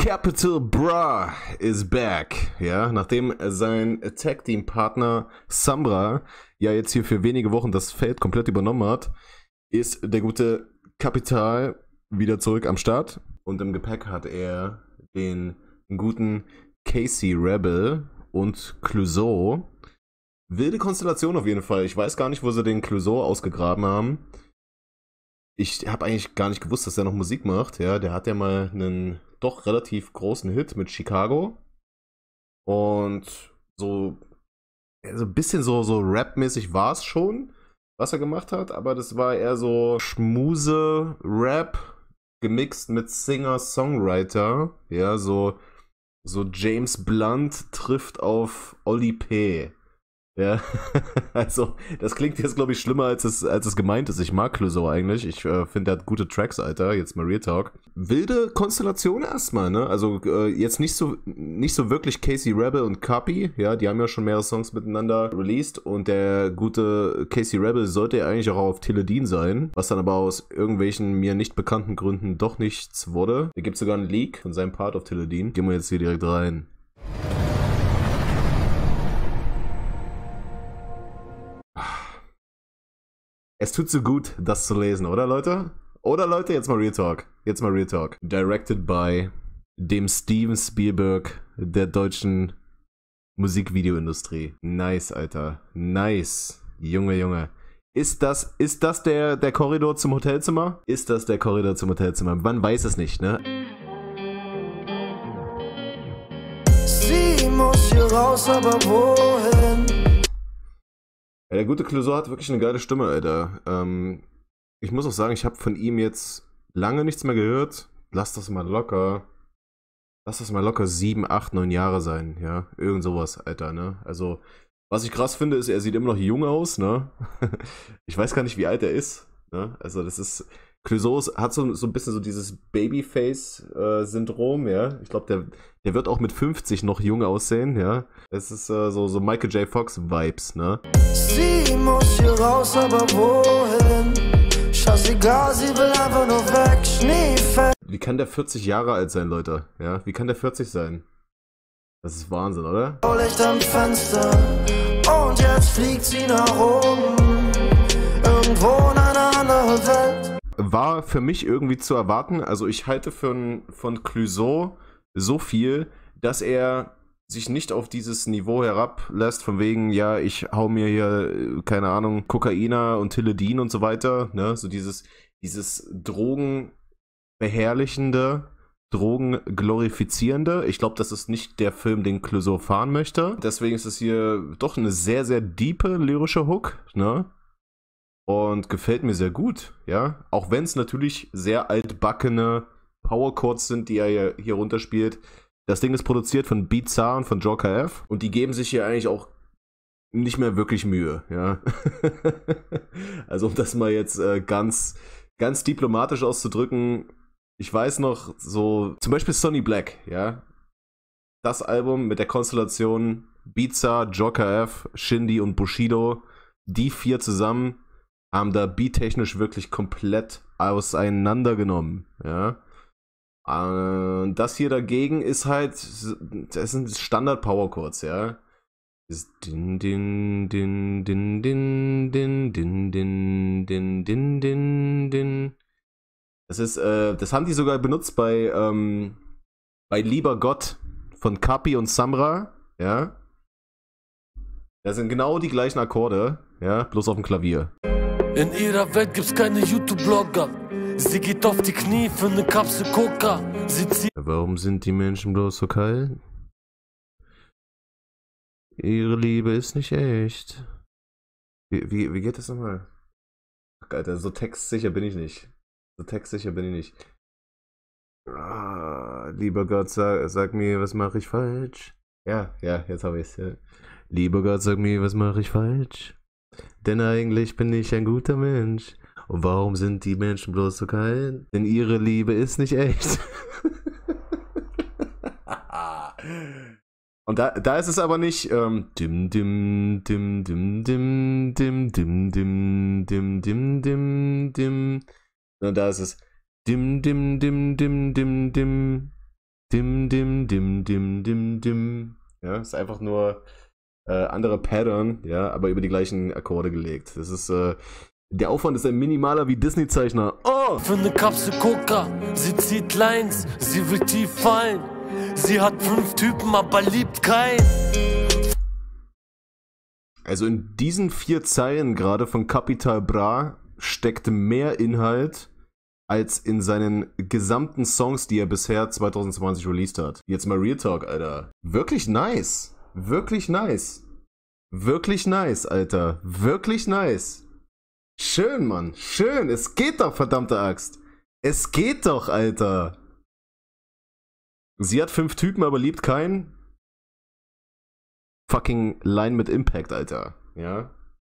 Capital Bra is back. Ja, nachdem sein Tag Team Partner Sambra ja jetzt hier für wenige Wochen das Feld komplett übernommen hat, ist der gute Capital wieder zurück am Start und im Gepäck hat er den guten Casey Rebel und Clouseau. Wilde Konstellation auf jeden Fall. Ich weiß gar nicht, wo sie den Clouseau ausgegraben haben. Ich habe eigentlich gar nicht gewusst, dass er noch Musik macht. Ja, der hat ja mal einen doch relativ großen Hit mit Chicago. Und so, also ein bisschen so, so Rap-mäßig war es schon, was er gemacht hat, aber das war eher so Schmuse-Rap gemixt mit Singer-Songwriter. Ja, so, so James Blunt trifft auf Oli P. Ja, also das klingt jetzt, glaube ich, schlimmer, als es, als es gemeint ist. Ich mag Clouseau eigentlich. Ich äh, finde, er hat gute Tracks, Alter. Jetzt Maria Talk. Wilde Konstellation erstmal, ne? Also äh, jetzt nicht so, nicht so wirklich Casey Rebel und Copy. Ja, die haben ja schon mehrere Songs miteinander released. Und der gute Casey Rebel sollte ja eigentlich auch auf Teledin sein. Was dann aber aus irgendwelchen mir nicht bekannten Gründen doch nichts wurde. Da gibt es sogar einen Leak von seinem Part auf Teledin. Gehen wir jetzt hier direkt rein. Es tut so gut, das zu lesen, oder Leute? Oder Leute, jetzt mal Real Talk. Jetzt mal Real Talk. Directed by dem Steven Spielberg der deutschen Musikvideoindustrie. Nice, Alter. Nice. Junge, Junge. Ist das, ist das der, der Korridor zum Hotelzimmer? Ist das der Korridor zum Hotelzimmer? Man weiß es nicht, ne? Sie muss hier raus, aber wohin? Ja, der gute Clouseau hat wirklich eine geile Stimme, Alter. Ähm, ich muss auch sagen, ich habe von ihm jetzt lange nichts mehr gehört. Lass das mal locker. Lass das mal locker sieben, acht, neun Jahre sein, ja. Irgend sowas, Alter, ne? Also, was ich krass finde, ist, er sieht immer noch jung aus, ne? ich weiß gar nicht, wie alt er ist, ne? Also, das ist Clouseau hat so, so ein bisschen so dieses Babyface-Syndrom, äh, ja. Ich glaube, der, der wird auch mit 50 noch jung aussehen, ja. Es ist äh, so, so Michael J. Fox-Vibes, ne? Sie muss hier raus, aber wohin? Scheißegal, sie will einfach nur weg, schneefest. Wie kann der 40 Jahre alt sein, Leute? Ja, wie kann der 40 sein? Das ist Wahnsinn, oder? Licht am Fenster und jetzt fliegt sie nach oben. Irgendwo in einer anderen Welt war für mich irgendwie zu erwarten. Also ich halte von, von Clouseau so viel, dass er sich nicht auf dieses Niveau herablässt, von wegen, ja, ich hau mir hier, äh, keine Ahnung, Kokaina und Tilledin und so weiter, ne? So dieses, dieses Drogenbeherrlichende, Drogenglorifizierende. Ich glaube, das ist nicht der Film, den Clouseau fahren möchte. Deswegen ist es hier doch eine sehr, sehr diepe lyrische Hook, ne? und gefällt mir sehr gut, ja. Auch wenn es natürlich sehr altbackene Power Chords sind, die er hier runterspielt. Das Ding ist produziert von Bizarre und von Joker F und die geben sich hier eigentlich auch nicht mehr wirklich Mühe, ja. also um das mal jetzt äh, ganz, ganz diplomatisch auszudrücken, ich weiß noch so, zum Beispiel Sonny Black, ja. Das Album mit der Konstellation Bizarre, Joker F, Shindy und Bushido, die vier zusammen haben da beattechnisch wirklich komplett auseinandergenommen, ja. das hier dagegen ist halt, das sind Standard Power Chords, ja. Din din din din din din din din din din din din. Das ist, äh, das haben die sogar benutzt bei ähm, bei Lieber Gott von Kapi und Samra, ja. Das sind genau die gleichen Akkorde, ja, bloß auf dem Klavier. In ihrer Welt gibt's keine YouTube-Blogger. Sie geht auf die Knie für eine Kapsel Coca. Sie zieht. Warum sind die Menschen bloß so kalt? Ihre Liebe ist nicht echt. Wie, wie, wie geht das nochmal? Alter, so textsicher bin ich nicht. So textsicher bin ich nicht. Ah, lieber Gott, sag, sag mir, was mache ich falsch? Ja, ja, jetzt habe ich's. Ja. Lieber Gott, sag mir, was mache ich falsch? Denn eigentlich bin ich ein guter Mensch. Und warum sind die Menschen bloß so kalt? Denn ihre Liebe ist nicht echt. Und da, da ist es aber nicht dim dim dim dim dim dim dim dim dim dim dim dim. Sondern da ist es dim dim dim dim dim dim dim dim dim dim dim dim. Ja, ist einfach nur äh, anderer Pattern, ja, aber über die gleichen Akkorde gelegt. Das ist, äh, der Aufwand ist ein minimaler wie Disney-Zeichner. Oh! Für eine Kapsel Coca, sie zieht Lines, sie will tief fallen. Sie hat fünf Typen, aber liebt keinen. Also in diesen vier Zeilen gerade von Capital Bra steckt mehr Inhalt als in seinen gesamten Songs, die er bisher 2020 released hat. Jetzt mal Real Talk, Alter. Wirklich nice wirklich nice. Wirklich nice, Alter. Wirklich nice. Schön, Mann. Schön. Es geht doch, verdammte Axt. Es geht doch, Alter. Sie hat fünf Typen, aber liebt keinen. Fucking Line mit Impact, Alter. Ja.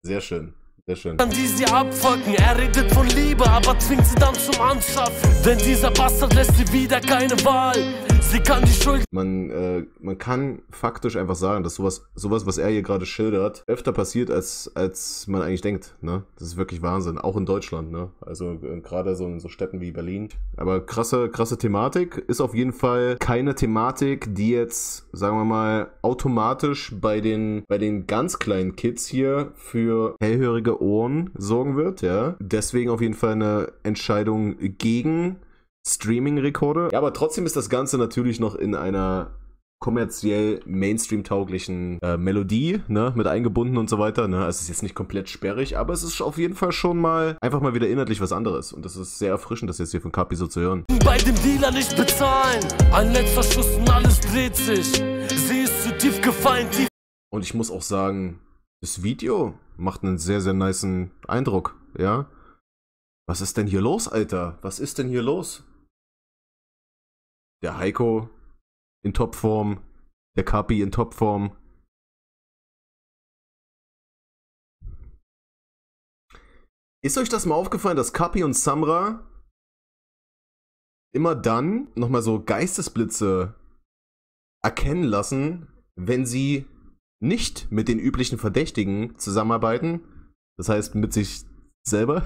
Sehr schön. Sehr schön. An die sie abfucken, er redet von Liebe, aber zwingt sie dann zum Anschaffen. Denn dieser Bastard lässt sie wieder keine Wahl. Sie kann die Schuld. Man, äh, man kann faktisch einfach sagen, dass sowas, sowas, was er hier gerade schildert, öfter passiert, als, als man eigentlich denkt. Ne? Das ist wirklich Wahnsinn. Auch in Deutschland, ne? Also äh, gerade so in so Städten wie Berlin. Aber krasse, krasse Thematik. Ist auf jeden Fall keine Thematik, die jetzt, sagen wir mal, automatisch bei den, bei den ganz kleinen Kids hier für hellhörige Ohren sorgen wird, ja. Deswegen auf jeden Fall eine Entscheidung gegen Streaming-Rekorde. Ja, aber trotzdem ist das Ganze natürlich noch in einer kommerziell Mainstream-tauglichen äh, Melodie, ne, mit eingebunden und so weiter, ne. Also es ist jetzt nicht komplett sperrig, aber es ist auf jeden Fall schon mal einfach mal wieder inhaltlich was anderes. Und das ist sehr erfrischend, das jetzt hier von Kapi so zu hören. Bei dem Dealer nicht bezahlen, ein letzter Schuss und alles dreht sich. Sie ist zu tief gefallen, tief. Und ich muss auch sagen, das Video macht einen sehr, sehr niceen Eindruck, ja. Was ist denn hier los, Alter? Was ist denn hier los? der Heiko in Topform, der Kapi in Topform. Ist euch das mal aufgefallen, dass Kapi und Samra immer dann nochmal so Geistesblitze erkennen lassen, wenn sie nicht mit den üblichen Verdächtigen zusammenarbeiten, das heißt mit sich selber,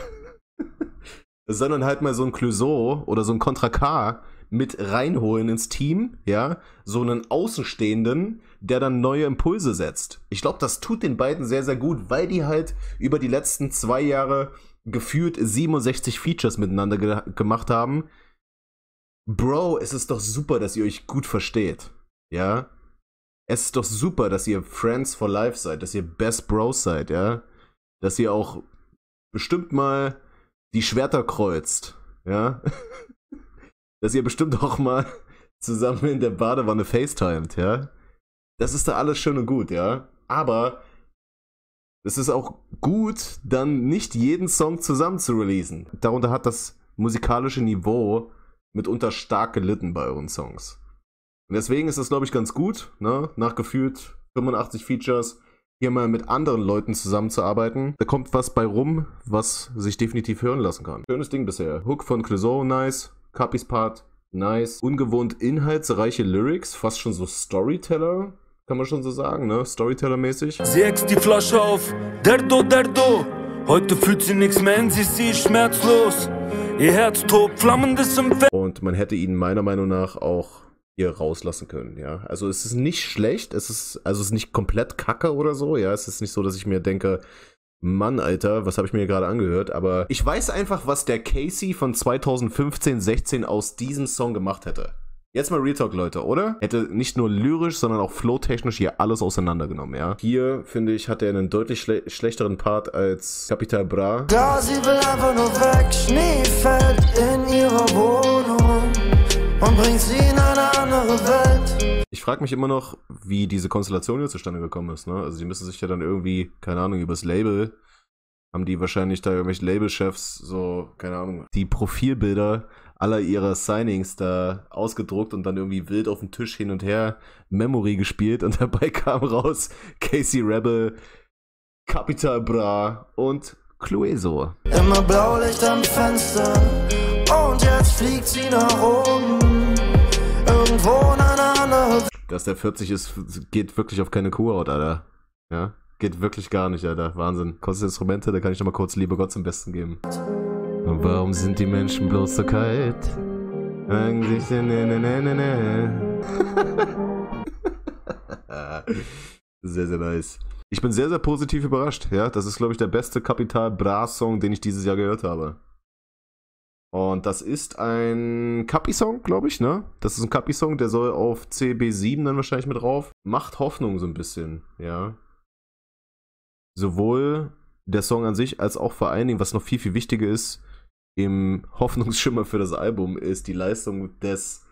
sondern halt mal so ein Clouseau oder so ein Contra K mit reinholen ins Team, ja, so einen Außenstehenden, der dann neue Impulse setzt. Ich glaube, das tut den beiden sehr, sehr gut, weil die halt über die letzten zwei Jahre gefühlt 67 Features miteinander ge gemacht haben. Bro, es ist doch super, dass ihr euch gut versteht. Ja? Es ist doch super, dass ihr Friends for Life seid, dass ihr Best Bros seid, ja? Dass ihr auch bestimmt mal die Schwerter kreuzt, ja? dass ihr bestimmt auch mal zusammen in der Badewanne FaceTimed, ja? Das ist da alles schön und gut, ja? Aber es ist auch gut, dann nicht jeden Song zusammen zu releasen. Darunter hat das musikalische Niveau mitunter stark gelitten bei euren Songs. Und deswegen ist das, glaube ich, ganz gut, ne? Nach gefühlt 85 Features hier mal mit anderen Leuten zusammenzuarbeiten. Da kommt was bei rum, was sich definitiv hören lassen kann. Schönes Ding bisher. Hook von Clouseau, nice. Capis Part, nice. Ungewohnt inhaltsreiche Lyrics, fast schon so Storyteller, kann man schon so sagen, ne? Storyteller-mäßig. Sie äxt die Flasche auf, derdo, derdo. Heute fühlt sie nichts mehr in sich, sie ist schmerzlos. Ihr Herz tobt, flammendes Empfinden. Und man hätte ihn meiner Meinung nach auch hier rauslassen können, ja. Also es ist nicht schlecht, es ist, also es ist nicht komplett kacke oder so, ja. Es ist nicht so, dass ich mir denke, Mann, Alter, was habe ich mir gerade angehört? Aber ich weiß einfach, was der Casey von 2015, 16 aus diesem Song gemacht hätte. Jetzt mal Real Talk, Leute, oder? Hätte nicht nur lyrisch, sondern auch flowtechnisch hier alles auseinandergenommen, ja? Hier, finde ich, hat er einen deutlich schle schlechteren Part als Capital Bra. Da sie will einfach nur weg, Schnee fällt in ihrer Wohnung und bringt sie in eine andere Welt. Ich frage mich immer noch, wie diese Konstellation hier zustande gekommen ist. Ne? Also die müssen sich ja dann irgendwie, keine Ahnung, übers Label haben die wahrscheinlich da irgendwelche Labelchefs so, keine Ahnung, die Profilbilder aller ihrer Signings da ausgedruckt und dann irgendwie wild auf dem Tisch hin und her Memory gespielt und dabei kam raus Casey Rebel, Capital Bra und Clueso. Immer Blaulicht am Fenster und jetzt fliegt sie nach oben. Dass der 40 ist, geht wirklich auf keine Kuhhaut, Alter. Ja? Geht wirklich gar nicht, Alter. Wahnsinn. Kostet Instrumente, da kann ich nochmal kurz Liebe Gott zum Besten geben. Und warum sind die Menschen bloß so kalt? Eigentlich, sind ne, ne, ne, ne. Sehr, sehr nice. Ich bin sehr, sehr positiv überrascht. Ja, das ist, glaube ich, der beste Kapital Bra-Song, den ich dieses Jahr gehört habe. Und das ist ein cappy song glaube ich, ne? Das ist ein cappy song der soll auf CB7 dann wahrscheinlich mit drauf. Macht Hoffnung so ein bisschen, ja. Sowohl der Song an sich als auch vor allen Dingen, was noch viel, viel wichtiger ist, im Hoffnungsschimmer für das Album, ist die Leistung des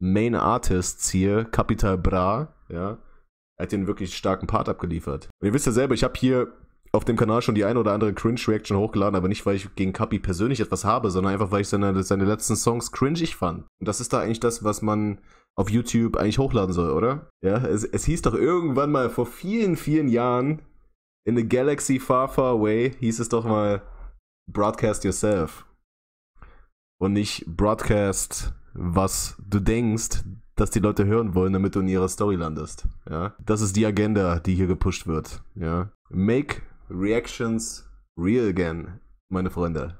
Main Artists hier, Capital Bra, ja. Er hat den wirklich starken Part abgeliefert. Und ihr wisst ja selber, ich habe hier auf dem Kanal schon die eine oder andere Cringe-Reaction hochgeladen, aber nicht, weil ich gegen Cappy persönlich etwas habe, sondern einfach, weil ich seine, seine letzten Songs cringig fand. Und das ist da eigentlich das, was man auf YouTube eigentlich hochladen soll, oder? Ja, es, es hieß doch irgendwann mal vor vielen, vielen Jahren, in the galaxy far, far away, hieß es doch mal, broadcast yourself. Und nicht broadcast, was du denkst, dass die Leute hören wollen, damit du in ihrer Story landest. Ja? Das ist die Agenda, die hier gepusht wird. Ja? Make Reactions Real Again, meine Freunde.